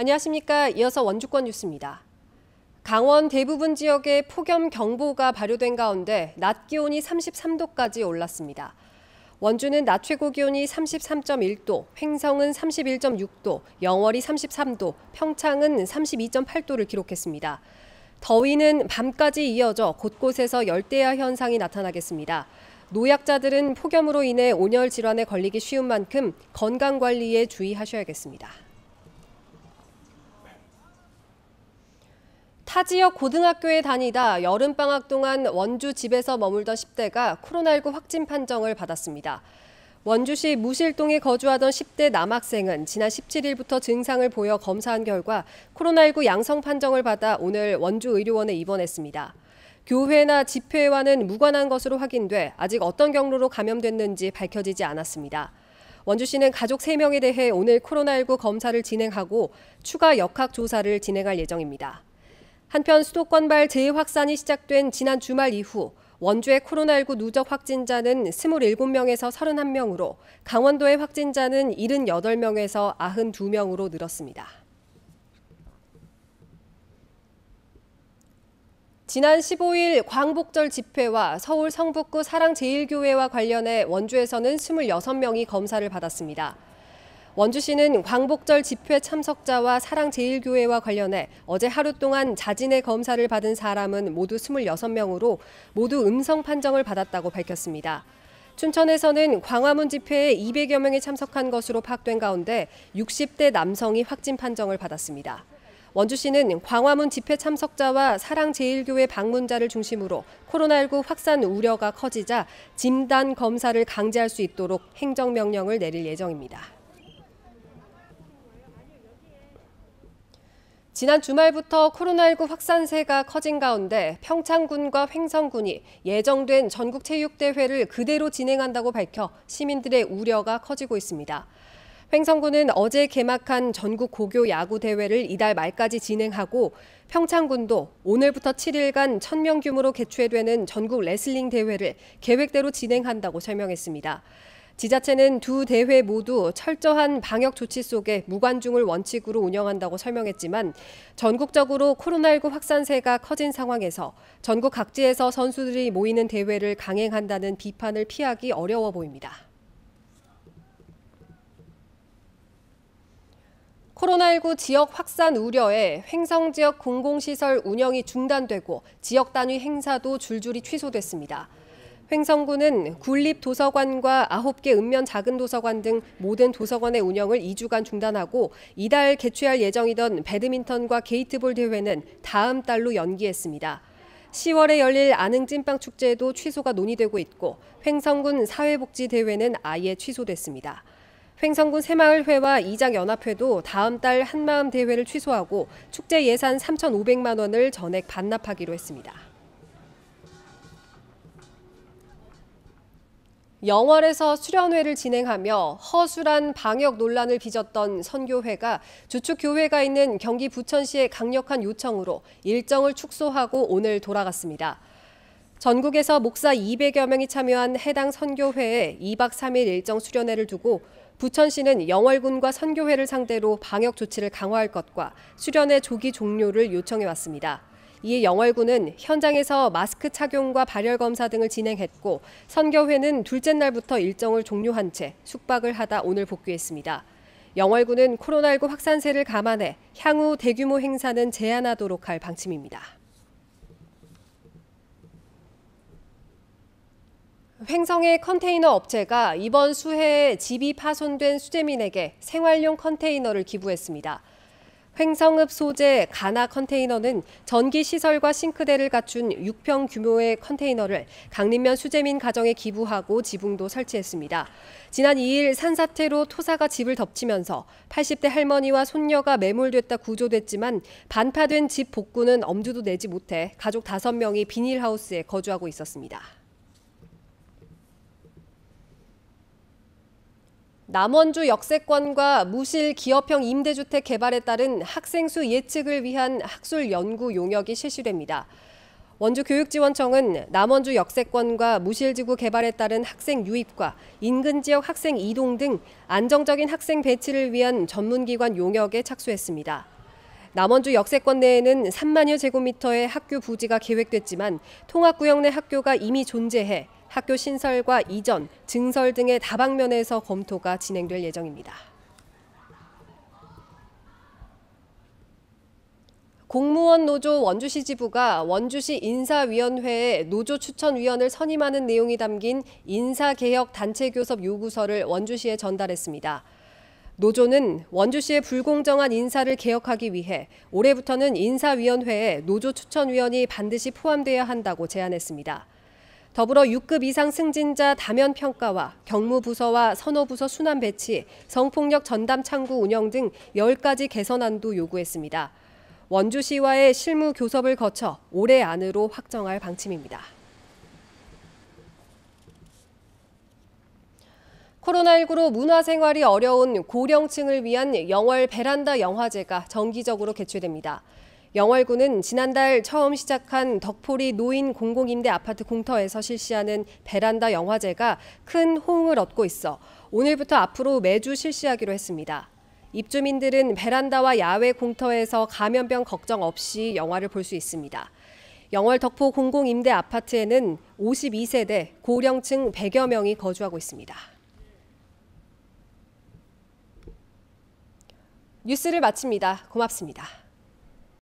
안녕하십니까. 이어서 원주권 뉴스입니다. 강원 대부분 지역에 폭염 경보가 발효된 가운데 낮 기온이 33도까지 올랐습니다. 원주는 낮 최고 기온이 33.1도, 횡성은 31.6도, 영월이 33도, 평창은 32.8도를 기록했습니다. 더위는 밤까지 이어져 곳곳에서 열대야 현상이 나타나겠습니다. 노약자들은 폭염으로 인해 온열 질환에 걸리기 쉬운 만큼 건강 관리에 주의하셔야겠습니다. 타 지역 고등학교에 다니다 여름방학 동안 원주 집에서 머물던 10대가 코로나19 확진 판정을 받았습니다. 원주시 무실동에 거주하던 10대 남학생은 지난 17일부터 증상을 보여 검사한 결과 코로나19 양성 판정을 받아 오늘 원주 의료원에 입원했습니다. 교회나 집회와는 무관한 것으로 확인돼 아직 어떤 경로로 감염됐는지 밝혀지지 않았습니다. 원주시는 가족 3명에 대해 오늘 코로나19 검사를 진행하고 추가 역학 조사를 진행할 예정입니다. 한편 수도권발 재확산이 시작된 지난 주말 이후 원주의 코로나19 누적 확진자는 27명에서 31명으로 강원도의 확진자는 78명에서 92명으로 늘었습니다. 지난 15일 광복절 집회와 서울 성북구 사랑제일교회와 관련해 원주에서는 26명이 검사를 받았습니다. 원주시는 광복절 집회 참석자와 사랑제일교회와 관련해 어제 하루 동안 자진의 검사를 받은 사람은 모두 26명으로 모두 음성 판정을 받았다고 밝혔습니다. 춘천에서는 광화문 집회에 200여 명이 참석한 것으로 파악된 가운데 60대 남성이 확진 판정을 받았습니다. 원주시는 광화문 집회 참석자와 사랑제일교회 방문자를 중심으로 코로나19 확산 우려가 커지자 진단 검사를 강제할 수 있도록 행정명령을 내릴 예정입니다. 지난 주말부터 코로나19 확산세가 커진 가운데 평창군과 횡성군이 예정된 전국체육대회를 그대로 진행한다고 밝혀 시민들의 우려가 커지고 있습니다. 횡성군은 어제 개막한 전국 고교 야구 대회를 이달 말까지 진행하고 평창군도 오늘부터 7일간 1000명 규모로 개최되는 전국 레슬링 대회를 계획대로 진행한다고 설명했습니다. 지자체는 두 대회 모두 철저한 방역 조치 속에 무관중을 원칙으로 운영한다고 설명했지만 전국적으로 코로나19 확산세가 커진 상황에서 전국 각지에서 선수들이 모이는 대회를 강행한다는 비판을 피하기 어려워 보입니다. 코로나19 지역 확산 우려에 횡성 지역 공공시설 운영이 중단되고 지역 단위 행사도 줄줄이 취소됐습니다. 횡성군은 군립도서관과 9개 읍면 작은 도서관 등 모든 도서관의 운영을 2주간 중단하고 이달 개최할 예정이던 배드민턴과 게이트볼 대회는 다음 달로 연기했습니다. 10월에 열릴 아능 찐빵 축제도 취소가 논의되고 있고 횡성군 사회복지대회는 아예 취소됐습니다. 횡성군 새마을회와 이장연합회도 다음 달 한마음 대회를 취소하고 축제 예산 3,500만 원을 전액 반납하기로 했습니다. 영월에서 수련회를 진행하며 허술한 방역 논란을 빚었던 선교회가 주축교회가 있는 경기 부천시의 강력한 요청으로 일정을 축소하고 오늘 돌아갔습니다. 전국에서 목사 200여 명이 참여한 해당 선교회의 2박 3일 일정 수련회를 두고 부천시는 영월군과 선교회를 상대로 방역 조치를 강화할 것과 수련회 조기 종료를 요청해 왔습니다. 이에 영월군은 현장에서 마스크 착용과 발열 검사 등을 진행했고 선교회는 둘째 날부터 일정을 종료한 채 숙박을 하다 오늘 복귀했습니다. 영월구는 코로나19 확산세를 감안해 향후 대규모 행사는 제한하도록 할 방침입니다. 횡성의 컨테이너 업체가 이번 수해에 집이 파손된 수재민에게 생활용 컨테이너를 기부했습니다. 횡성읍 소재 가나 컨테이너는 전기 시설과 싱크대를 갖춘 6평 규모의 컨테이너를 강림면 수재민 가정에 기부하고 지붕도 설치했습니다. 지난 2일 산사태로 토사가 집을 덮치면서 80대 할머니와 손녀가 매몰됐다 구조됐지만 반파된 집 복구는 엄두도 내지 못해 가족 5명이 비닐하우스에 거주하고 있었습니다. 남원주 역세권과 무실 기업형 임대주택 개발에 따른 학생수 예측을 위한 학술 연구 용역이 실시됩니다. 원주교육지원청은 남원주 역세권과 무실지구 개발에 따른 학생 유입과 인근 지역 학생 이동 등 안정적인 학생 배치를 위한 전문기관 용역에 착수했습니다. 남원주 역세권 내에는 3만여 제곱미터의 학교 부지가 계획됐지만 통합구역 내 학교가 이미 존재해 학교 신설과 이전, 증설 등의 다방면에서 검토가 진행될 예정입니다. 공무원 노조 원주시 지부가 원주시 인사위원회에 노조 추천위원을 선임하는 내용이 담긴 인사개혁 단체교섭 요구서를 원주시에 전달했습니다. 노조는 원주시의 불공정한 인사를 개혁하기 위해 올해부터는 인사위원회에 노조 추천위원이 반드시 포함돼야 한다고 제안했습니다. 더불어 6급 이상 승진자 다면 평가와 경무부서와 선호부서 순환 배치, 성폭력 전담 창구 운영 등 10가지 개선안도 요구했습니다. 원주시와의 실무 교섭을 거쳐 올해 안으로 확정할 방침입니다. 코로나19로 문화생활이 어려운 고령층을 위한 영월 베란다 영화제가 정기적으로 개최됩니다. 영월구는 지난달 처음 시작한 덕포리 노인 공공임대 아파트 공터에서 실시하는 베란다 영화제가 큰 호응을 얻고 있어 오늘부터 앞으로 매주 실시하기로 했습니다. 입주민들은 베란다와 야외 공터에서 감염병 걱정 없이 영화를 볼 수 있습니다. 영월 덕포 공공임대 아파트에는 52세대 고령층 100여 명이 거주하고 있습니다. 뉴스를 마칩니다. 고맙습니다.